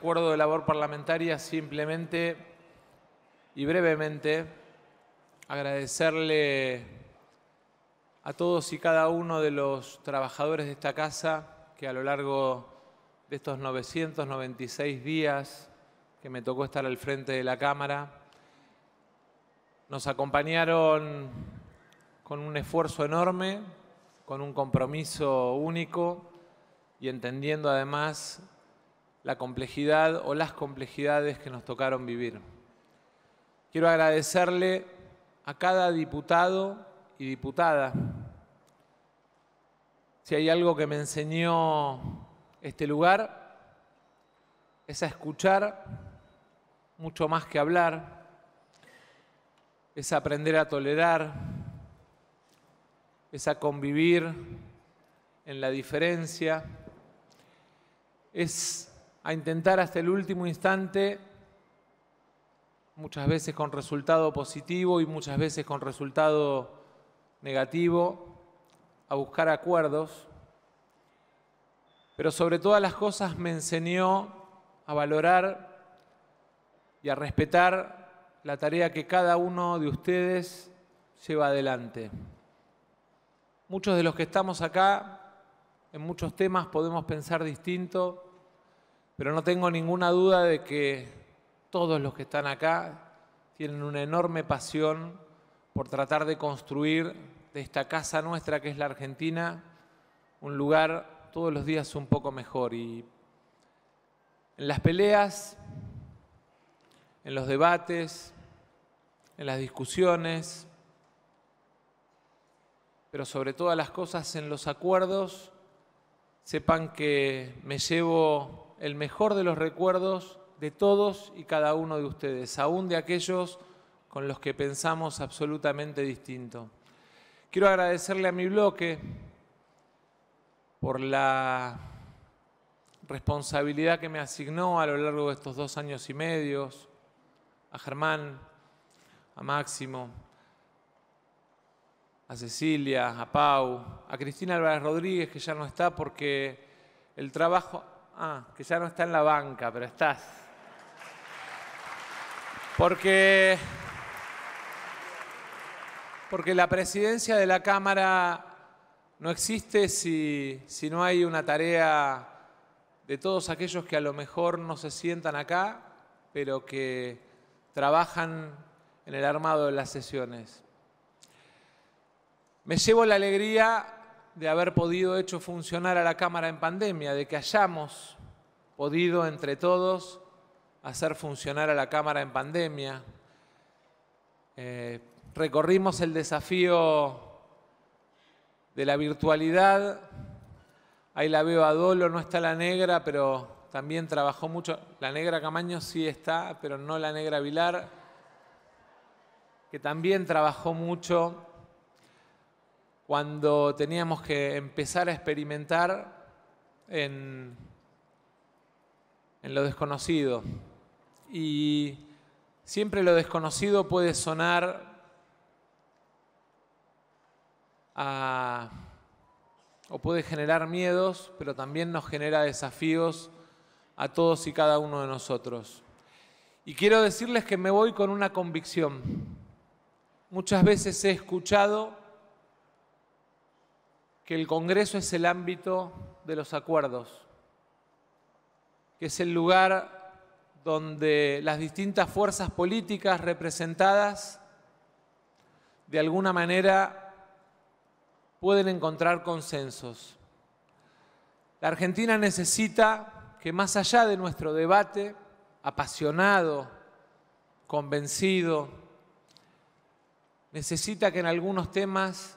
acuerdo de labor parlamentaria, simplemente y brevemente agradecerle a todos y cada uno de los trabajadores de esta casa que a lo largo de estos 996 días que me tocó estar al frente de la Cámara, nos acompañaron con un esfuerzo enorme, con un compromiso único y entendiendo además la complejidad o las complejidades que nos tocaron vivir. Quiero agradecerle a cada diputado y diputada. Si hay algo que me enseñó este lugar, es a escuchar mucho más que hablar, es aprender a tolerar, es a convivir en la diferencia, es a intentar hasta el último instante, muchas veces con resultado positivo y muchas veces con resultado negativo, a buscar acuerdos. Pero sobre todas las cosas me enseñó a valorar y a respetar la tarea que cada uno de ustedes lleva adelante. Muchos de los que estamos acá en muchos temas podemos pensar distinto, pero no tengo ninguna duda de que todos los que están acá tienen una enorme pasión por tratar de construir de esta casa nuestra que es la Argentina un lugar todos los días un poco mejor. Y en las peleas, en los debates, en las discusiones, pero sobre todas las cosas en los acuerdos, sepan que me llevo el mejor de los recuerdos de todos y cada uno de ustedes, aún de aquellos con los que pensamos absolutamente distinto. Quiero agradecerle a mi bloque por la responsabilidad que me asignó a lo largo de estos dos años y medio, a Germán, a Máximo, a Cecilia, a Pau, a Cristina Álvarez Rodríguez, que ya no está porque el trabajo Ah, que ya no está en la banca, pero estás. Porque, porque la presidencia de la Cámara no existe si, si no hay una tarea de todos aquellos que a lo mejor no se sientan acá, pero que trabajan en el armado de las sesiones. Me llevo la alegría de haber podido hecho funcionar a la Cámara en pandemia, de que hayamos podido entre todos hacer funcionar a la Cámara en pandemia. Eh, recorrimos el desafío de la virtualidad. Ahí la veo a Dolo, no está la negra, pero también trabajó mucho. La negra Camaño sí está, pero no la negra Vilar, que también trabajó mucho cuando teníamos que empezar a experimentar en, lo desconocido. Y siempre lo desconocido puede sonar o puede generar miedos, pero también nos genera desafíos a todos y cada uno de nosotros. Y quiero decirles que me voy con una convicción. Muchas veces he escuchado que el Congreso es el ámbito de los acuerdos, que es el lugar donde las distintas fuerzas políticas representadas de alguna manera pueden encontrar consensos. La Argentina necesita que más allá de nuestro debate apasionado, convencido, necesita que en algunos temas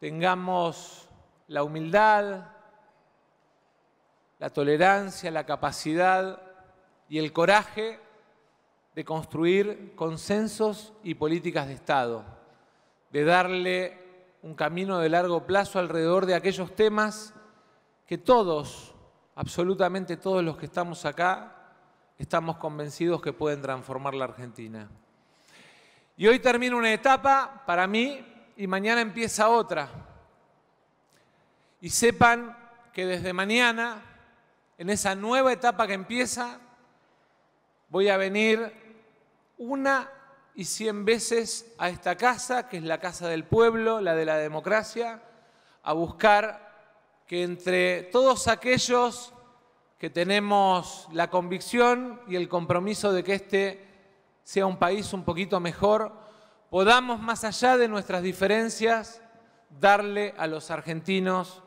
tengamos la humildad, la tolerancia, la capacidad y el coraje de construir consensos y políticas de Estado, de darle un camino de largo plazo alrededor de aquellos temas que todos, absolutamente todos los que estamos acá, estamos convencidos que pueden transformar la Argentina. Y hoy termina una etapa para mí y mañana empieza otra y sepan que desde mañana, en esa nueva etapa que empieza, voy a venir una y cien veces a esta casa, que es la casa del pueblo, la de la democracia, a buscar que entre todos aquellos que tenemos la convicción y el compromiso de que este sea un país un poquito mejor, podamos, más allá de nuestras diferencias, darle a los argentinos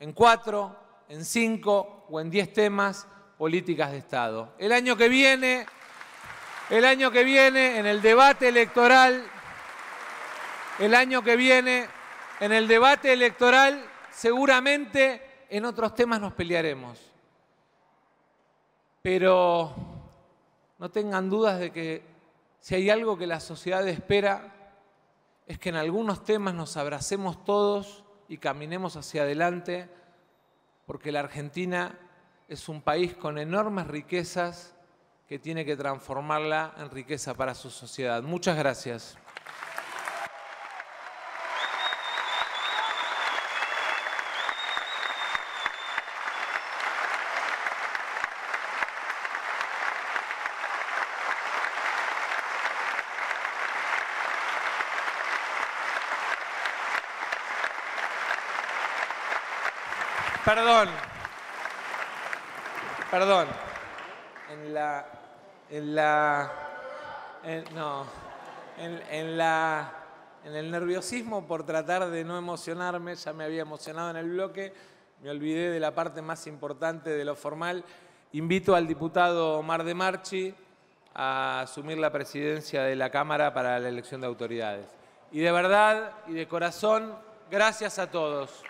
en cuatro, en cinco o en diez temas políticas de Estado. El año que viene, el año que viene, en el debate electoral, el año que viene, en el debate electoral, seguramente en otros temas nos pelearemos. Pero no tengan dudas de que si hay algo que la sociedad espera, es que en algunos temas nos abracemos todos y caminemos hacia adelante, porque la Argentina es un país con enormes riquezas que tiene que transformarla en riqueza para su sociedad. Muchas gracias. Perdón. Perdón. En la. En la. no. En el nerviosismo por tratar de no emocionarme, ya me había emocionado en el bloque, me olvidé de la parte más importante de lo formal. Invito al diputado Omar de Marchi a asumir la presidencia de la Cámara para la elección de autoridades. Y de verdad y de corazón, gracias a todos.